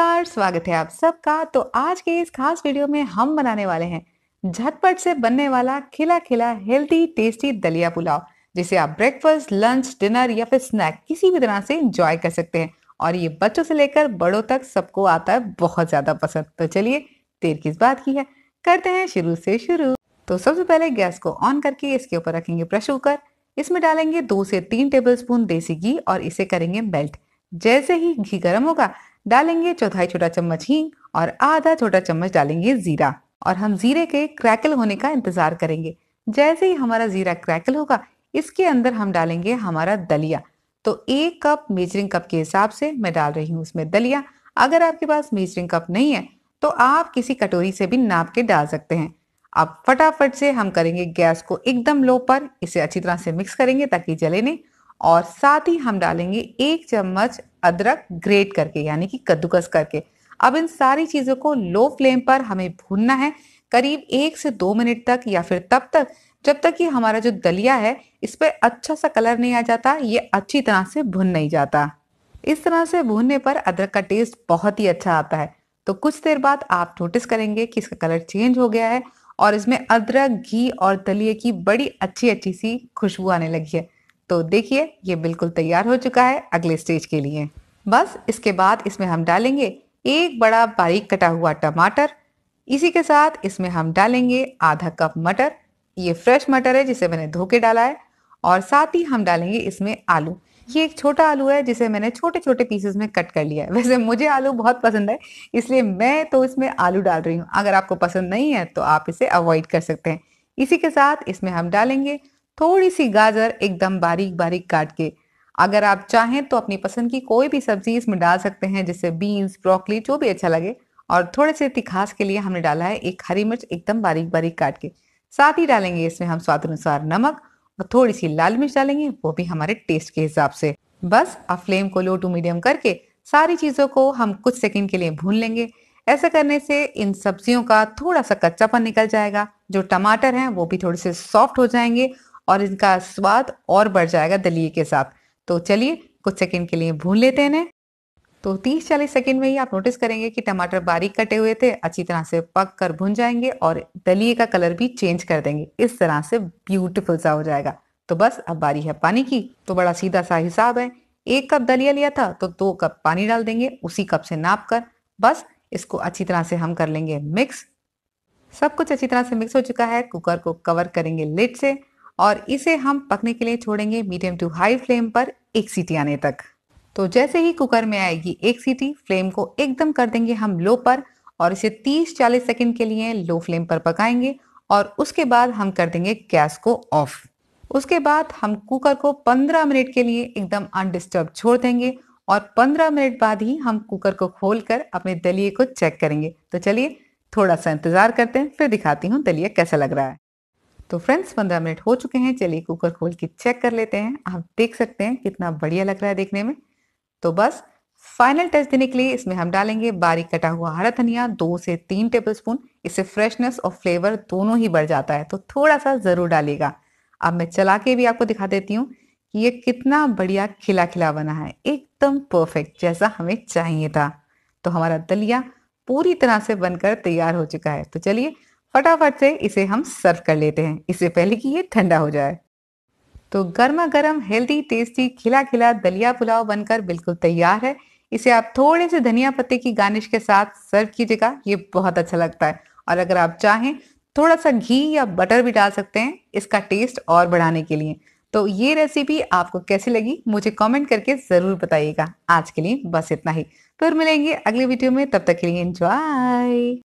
नमस्कार स्वागत है आप सबका तो आज के इस खास वीडियो में हम बनाने वाले हैं झटपट से बनने वाला खिला खिला हेल्थी टेस्टी दलिया पुलाव जिसे आप ब्रेकफास्ट लंच डिनर या फिर स्नैक किसी भी तरह से इंजॉय कर सकते हैं और ये बच्चों से लेकर बड़ों तक सबको आता है बहुत ज़्यादा पसंद तो चलिए देर किस बात की है करते हैं शुरू से शुरू तो सबसे पहले गैस को ऑन करके इसके ऊपर रखेंगे प्रेशर कुकर इसमें डालेंगे दो से तीन टेबलस्पून देसी घी और इसे करेंगे मेल्ट जैसे ही घी गर्म होगा डालेंगे चौथाई छोटा चम्मच हींग और आधा छोटा चम्मच डालेंगे जीरा और हम जीरे के क्रैकल होने का इंतजार करेंगे जैसे ही हमारा जीरा क्रैकल होगा इसके अंदर हम डालेंगे हमारा दलिया तो एक कप मेजरिंग कप के हिसाब से मैं डाल रही हूँ उसमें दलिया अगर आपके पास मेजरिंग कप नहीं है तो आप किसी कटोरी से भी नाप के डाल सकते हैं अब फटाफट से हम करेंगे गैस को एकदम लो पर इसे अच्छी तरह से मिक्स करेंगे ताकि जले नहीं और साथ ही हम डालेंगे एक चम्मच अदरक ग्रेट करके यानी कि कद्दूकस करके अब इन सारी चीज़ों को लो फ्लेम पर हमें भूनना है करीब एक से दो मिनट तक या फिर तब तक जब तक कि हमारा जो दलिया है इस पर अच्छा सा कलर नहीं आ जाता ये अच्छी तरह से भुन नहीं जाता इस तरह से भूनने पर अदरक का टेस्ट बहुत ही अच्छा आता है तो कुछ देर बाद आप नोटिस करेंगे कि इसका कलर चेंज हो गया है और इसमें अदरक घी और दलिए की बड़ी अच्छी अच्छी सी खुशबू आने लगी है तो देखिए ये बिल्कुल तैयार हो चुका है अगले स्टेज के लिए बस इसके बाद इसमें हम डालेंगे एक बड़ा बारीक कटा हुआ टमाटर इसी के साथ इसमें हम डालेंगे आधा कप मटर ये फ्रेश मटर है जिसे मैंने धो के डाला है और साथ ही हम डालेंगे इसमें आलू ये एक छोटा आलू है जिसे मैंने छोटे छोटे पीसेस में कट कर लिया है वैसे मुझे आलू बहुत पसंद है इसलिए मैं तो इसमें आलू डाल रही हूँ अगर आपको पसंद नहीं है तो आप इसे अवॉइड कर सकते हैं इसी के साथ इसमें हम डालेंगे थोड़ी सी गाजर एकदम बारीक बारीक काट के अगर आप चाहें तो अपनी पसंद की कोई भी सब्जी इसमें डाल सकते हैं जैसे बीन्स ब्रोकली जो भी अच्छा लगे और थोड़े से तिखास के लिए हमने डाला है एक हरी मिर्च एकदम बारीक बारीक काट के साथ ही डालेंगे इसमें हम स्वाद अनुसार नमक और थोड़ी सी लाल मिर्च डालेंगे वो भी हमारे टेस्ट के हिसाब से बस अब फ्लेम को लो टू मीडियम करके सारी चीज़ों को हम कुछ सेकंड के लिए भून लेंगे ऐसा करने से इन सब्जियों का थोड़ा सा कच्चापन निकल जाएगा जो टमाटर हैं वो भी थोड़े से सॉफ्ट हो जाएंगे और इनका स्वाद और बढ़ जाएगा दलिए के साथ तो चलिए कुछ सेकंड के लिए भून लेते हैं तो 30 चालीस सेकंड में ही आप नोटिस करेंगे कि टमाटर बारीक कटे हुए थे अच्छी तरह से पक कर भुन जाएंगे और दलिए का कलर भी चेंज कर देंगे इस तरह से ब्यूटीफुल सा हो जाएगा तो बस अब बारी है पानी की तो बड़ा सीधा सा हिसाब है एक कप दलिया लिया था तो दो कप पानी डाल देंगे उसी कप से नाप कर बस इसको अच्छी तरह से हम कर लेंगे मिक्स सब कुछ अच्छी तरह से मिक्स हो चुका है कुकर को कवर करेंगे लिड से और इसे हम पकने के लिए छोड़ेंगे मीडियम टू हाई फ्लेम पर एक सीटी आने तक तो जैसे ही कुकर में आएगी एक सीटी फ्लेम को एकदम कर देंगे हम लो पर और इसे 30-40 सेकंड के लिए लो फ्लेम पर पकाएंगे और उसके बाद हम कर देंगे गैस को ऑफ उसके बाद हम कुकर को 15 मिनट के लिए एकदम अनडिस्टर्ब छोड़ देंगे और 15 मिनट बाद ही हम कुकर को खोलकर अपने दलिए को चेक करेंगे तो चलिए थोड़ा सा इंतज़ार करते हैं फिर दिखाती हूँ दलिया कैसा लग रहा है तो फ्रेंड्स पंद्रह मिनट हो चुके हैं चलिए कुकर खोल के चेक कर लेते हैं आप देख सकते हैं कितना बढ़िया लग रहा है देखने में तो बस फाइनल टच देने के लिए इसमें हम डालेंगे बारीक कटा हुआ हरा धनिया दो से तीन टेबल स्पून इससे फ्रेशनेस और फ्लेवर दोनों ही बढ़ जाता है तो थोड़ा सा ज़रूर डालिएगा अब मैं चला के भी आपको दिखा देती हूँ कि ये कितना बढ़िया खिला खिला बना है एकदम परफेक्ट जैसा हमें चाहिए था तो हमारा दलिया पूरी तरह से बनकर तैयार हो चुका है तो चलिए फटाफट से इसे हम सर्व कर लेते हैं इससे पहले कि ये ठंडा हो जाए तो गर्मा गर्म हेल्दी टेस्टी खिला खिला दलिया पुलाव बनकर बिल्कुल तैयार है इसे आप थोड़े से धनिया पत्ते की गार्निश के साथ सर्व कीजिएगा ये बहुत अच्छा लगता है और अगर आप चाहें थोड़ा सा घी या बटर भी डाल सकते हैं इसका टेस्ट और बढ़ाने के लिए तो ये रेसिपी आपको कैसी लगी मुझे कमेंट करके ज़रूर बताइएगा आज के लिए बस इतना ही फिर मिलेंगे अगले वीडियो में तब तक के लिए एंजॉय